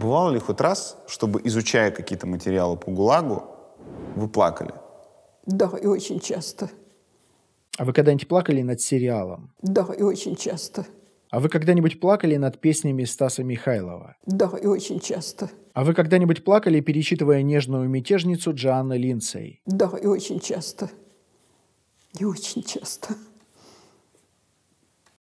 Бывало ли хоть раз, чтобы, изучая какие-то материалы по ГУЛАГу, вы плакали? Да, и очень часто. А вы когда-нибудь плакали над сериалом? Да, и очень часто. А вы когда-нибудь плакали над песнями Стаса Михайлова? Да, и очень часто. А вы когда-нибудь плакали, перечитывая нежную мятежницу Джоанны Линдсей? Да, и очень часто. И очень часто.